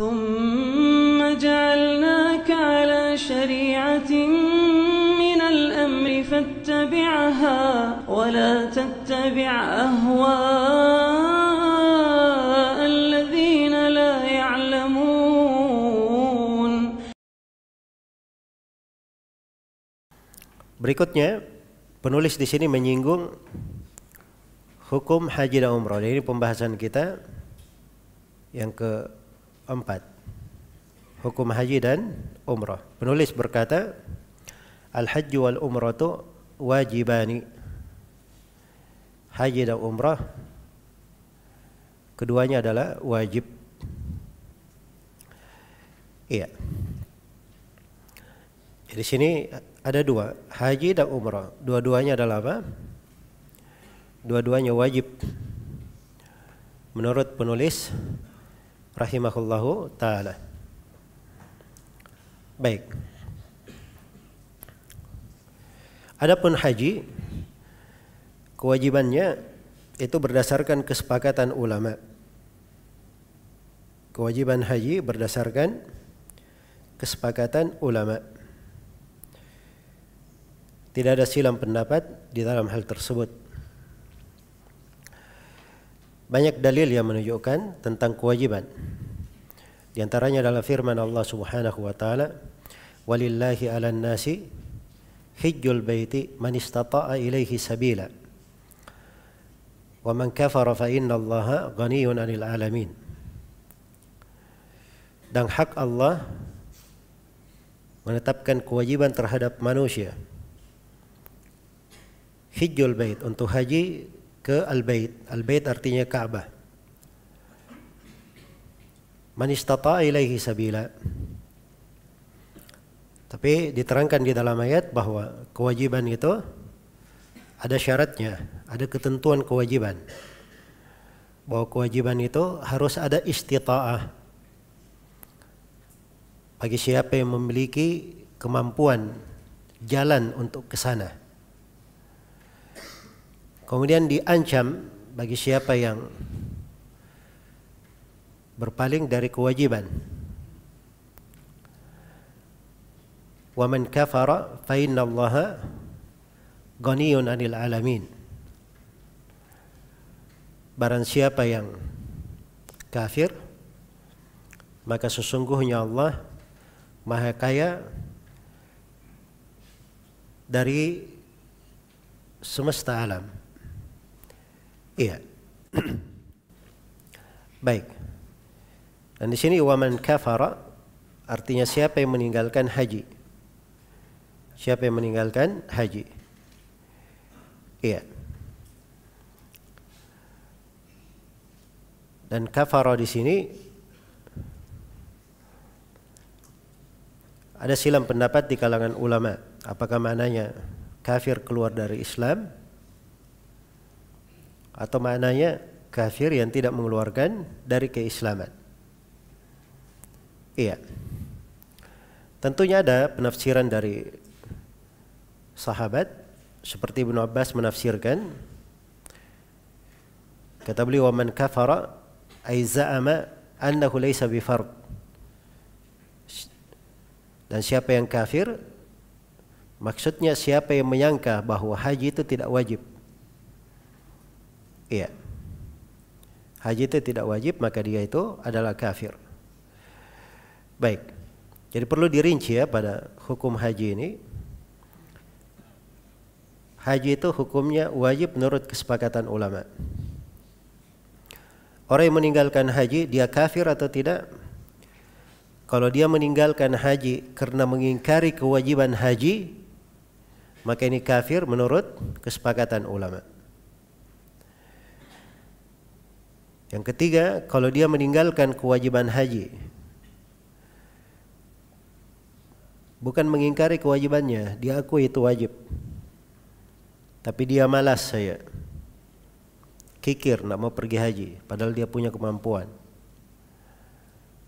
ثم جعلناك على شريعة من الأمر فاتبعها ولا تتبع أهواء الذين لا يعلمون Berikutnya, penulis di sini menyinggung hukum haji dan umroh. Ini pembahasan kita yang ke empat hukum haji dan umrah penulis berkata al hajj wal umratu wajibani haji dan umrah keduanya adalah wajib iya jadi sini ada dua haji dan umrah dua-duanya adalah apa dua-duanya wajib menurut penulis rahimahullahu taala. Baik. Adapun haji kewajibannya itu berdasarkan kesepakatan ulama. Kewajiban haji berdasarkan kesepakatan ulama. Tidak ada silam pendapat di dalam hal tersebut. Banyak dalil yang menunjukkan tentang kewajiban. Di antaranya adalah firman Allah Subhanahu wa taala, "Walillahi 'alan nasi hijjul baiti man istata'a ilaihi sabila." Wa man kafara fa inna Allah ghaniyun 'anil 'alamin. Dan hak Allah menetapkan kewajiban terhadap manusia. Hijjul bait untuk haji ke Al-Bait. Al-Bait artinya Ka'bah. Man istata ilaihi sabila. Tapi diterangkan di dalam ayat bahwa kewajiban itu ada syaratnya, ada ketentuan kewajiban. Bahwa kewajiban itu harus ada istita'ah. Bagi siapa yang memiliki kemampuan jalan untuk ke sana. Kemudian diancam bagi siapa yang berpaling dari kewajiban. Wa man kafara fa inna Allah ghaniyun 'anil 'alamin. Barang siapa yang kafir maka sesungguhnya Allah Maha Kaya dari semesta alam. Iya. Baik. Dan di sini waman kafara artinya siapa yang meninggalkan haji. Siapa yang meninggalkan haji? Iya. Dan kafara di sini ada silam pendapat di kalangan ulama apakah maknanya kafir keluar dari Islam atau maknanya kafir yang tidak mengeluarkan dari keislaman. Iya. Tentunya ada penafsiran dari sahabat seperti Ibnu Abbas menafsirkan kata beliau man kafara ay za'ama annahu laysa bifarq dan siapa yang kafir maksudnya siapa yang menyangka bahwa haji itu tidak wajib Iya. Haji itu tidak wajib maka dia itu adalah kafir. Baik. Jadi perlu dirinci ya pada hukum haji ini. Haji itu hukumnya wajib menurut kesepakatan ulama. Orang yang meninggalkan haji dia kafir atau tidak? Kalau dia meninggalkan haji karena mengingkari kewajiban haji, maka ini kafir menurut kesepakatan ulama. Yang ketiga, kalau dia meninggalkan kewajiban haji. Bukan mengingkari kewajibannya, dia akui itu wajib. Tapi dia malas saya. Kikir nak mau pergi haji, padahal dia punya kemampuan.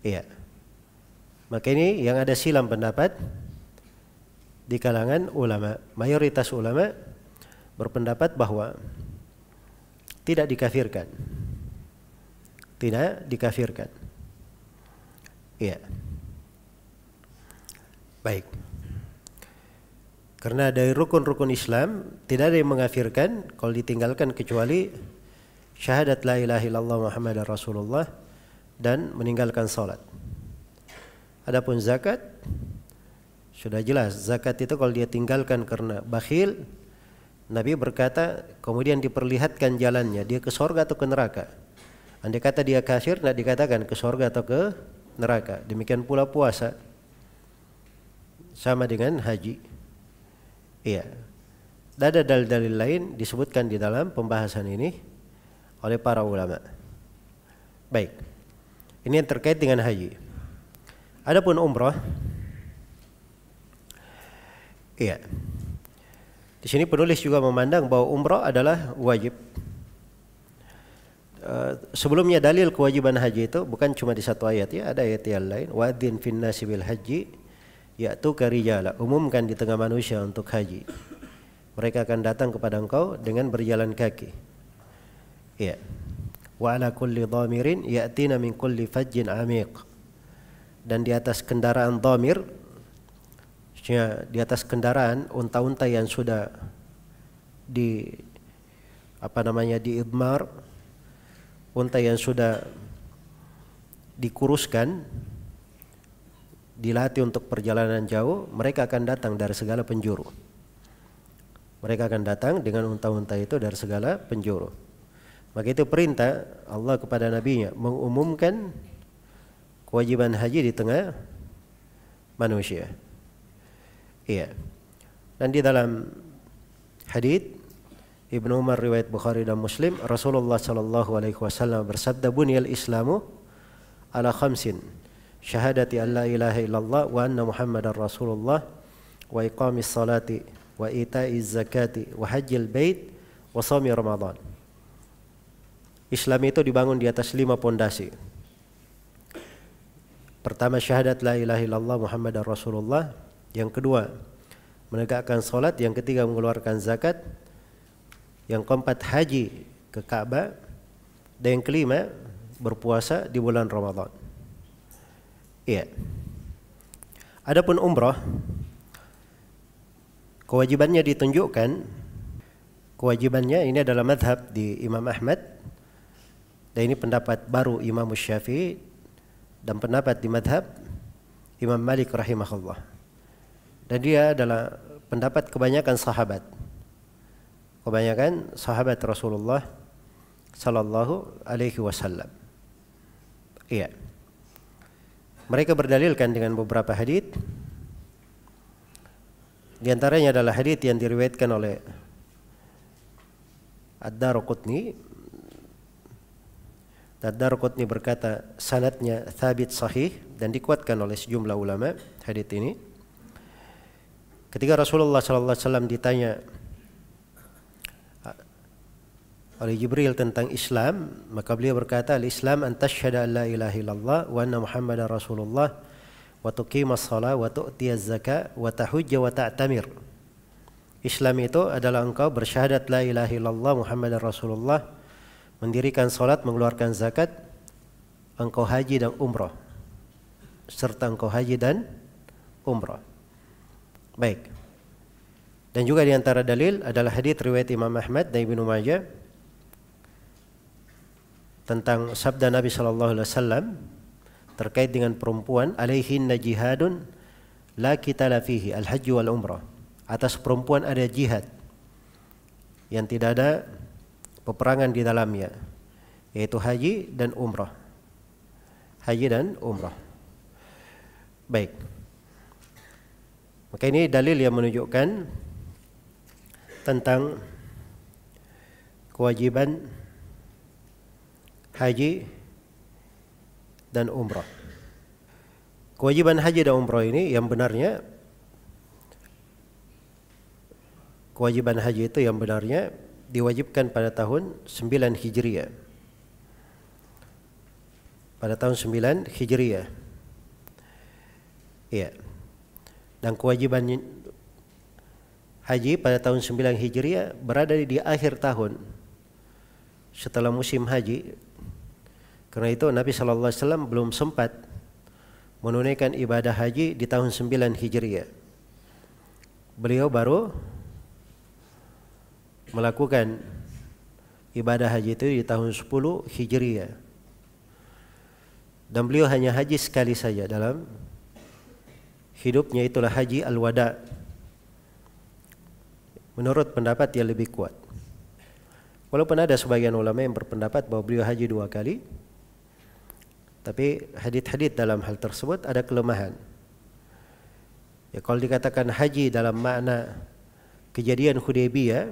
Iya. Maka ini yang ada silam pendapat di kalangan ulama, mayoritas ulama berpendapat bahwa tidak dikafirkan tidak dikafirkan. Iya. Baik. Karena dari rukun-rukun Islam tidak ada yang mengafirkan kalau ditinggalkan kecuali syahadat la ilaha illallah Muhammad Rasulullah dan meninggalkan salat. Adapun zakat sudah jelas zakat itu kalau dia tinggalkan karena bakhil Nabi berkata kemudian diperlihatkan jalannya dia ke sorga atau ke neraka Andai kata dia kafir, tidak dikatakan ke sorga atau ke neraka. Demikian pula puasa. Sama dengan haji. Iya. Dan ada dalil-dalil lain disebutkan di dalam pembahasan ini oleh para ulama. Baik. Ini yang terkait dengan haji. Adapun umroh, Iya. Di sini penulis juga memandang bahwa umroh adalah wajib Eh, sebelumnya dalil kewajiban haji itu bukan cuma di satu ayat ya, ada ayat yang lain. Wa'adzin finna sibil haji yaitu karijala, umumkan di tengah manusia untuk haji. Mereka akan datang kepada engkau dengan berjalan kaki. Ya. Wa ala kulli dhamirin ya'tina min kulli fajjin amiq. Dan di atas kendaraan dhamir ya, di atas kendaraan unta-unta yang sudah di apa namanya di idmar unta yang sudah dikuruskan dilatih untuk perjalanan jauh, mereka akan datang dari segala penjuru. Mereka akan datang dengan unta-unta itu dari segala penjuru. Maka itu perintah Allah kepada nabinya mengumumkan kewajiban haji di tengah manusia. Iya. Dan di dalam hadis Ibnu Umar riwayat Bukhari dan Muslim Rasulullah Shallallahu Alaihi Wasallam bersabda bunyal Islamu ala khamsin syahadati an la ilaha illallah wa anna muhammadar rasulullah wa iqamis salati wa itaiz zakati wa hajjil bait wa shaumi ramadan Islam itu dibangun di atas lima pondasi Pertama syahadat la ilaha illallah Muhammadar Rasulullah Yang kedua menegakkan salat Yang ketiga mengeluarkan zakat yang keempat haji ke Ka'bah dan yang kelima berpuasa di bulan Ramadan. Iya. Adapun umrah kewajibannya ditunjukkan kewajibannya ini adalah madhab di Imam Ahmad dan ini pendapat baru Imam Syafi'i dan pendapat di madhab Imam Malik rahimahullah dan dia adalah pendapat kebanyakan sahabat kebanyakan sahabat Rasulullah Sallallahu Alaihi Wasallam. Iya. Mereka berdalilkan dengan beberapa hadis. Di antaranya adalah hadis yang diriwayatkan oleh Ad-Darqutni. Ad-Darqutni berkata sanatnya thabit sahih dan dikuatkan oleh sejumlah ulama hadis ini. Ketika Rasulullah sallallahu alaihi wasallam ditanya oleh Jibril tentang Islam maka beliau berkata al-Islam an tasyhada an la ilaha illallah wa anna muhammadar rasulullah wa tuqimas shalah wa tu'tiyaz zakah wa tahujja wa ta'tamir Islam itu adalah engkau bersyahadat la ilaha illallah muhammadar rasulullah mendirikan salat mengeluarkan zakat engkau haji dan umrah serta engkau haji dan umrah baik dan juga di antara dalil adalah hadis riwayat Imam Ahmad dan Ibnu Majah tentang sabda Nabi Shallallahu Alaihi Wasallam terkait dengan perempuan alaihin jihadun la kita lafihi al haji wal umrah atas perempuan ada jihad yang tidak ada peperangan di dalamnya yaitu haji dan umrah haji dan umrah baik maka ini dalil yang menunjukkan tentang kewajiban haji dan umrah. Kewajiban haji dan umrah ini yang benarnya kewajiban haji itu yang benarnya diwajibkan pada tahun 9 Hijriah. Pada tahun 9 Hijriah. Iya. Dan kewajiban haji pada tahun 9 Hijriah berada di akhir tahun setelah musim haji karena itu Nabi Shallallahu Alaihi Wasallam belum sempat menunaikan ibadah haji di tahun 9 Hijriah. Beliau baru melakukan ibadah haji itu di tahun 10 Hijriah. Dan beliau hanya haji sekali saja dalam hidupnya itulah haji al-wada. Menurut pendapat yang lebih kuat. Walaupun ada sebagian ulama yang berpendapat bahwa beliau haji dua kali, tapi hadith-hadith dalam hal tersebut ada kelemahan. Ya, kalau dikatakan haji dalam makna kejadian Hudaybiyah,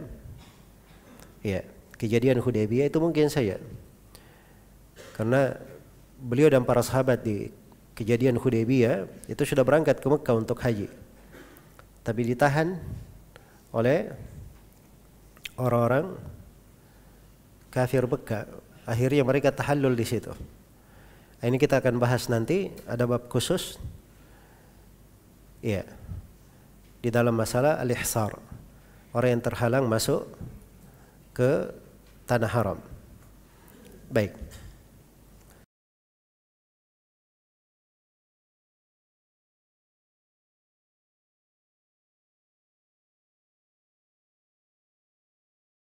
ya, kejadian Hudaybiyah itu mungkin saya. Karena beliau dan para sahabat di kejadian Hudaybiyah itu sudah berangkat ke Mekah untuk haji. Tapi ditahan oleh orang-orang kafir Mekah. Akhirnya mereka tahallul di situ. Nah, ini kita akan bahas nanti ada bab khusus. Iya. Di dalam masalah al-ihsar. Orang yang terhalang masuk ke tanah haram. Baik.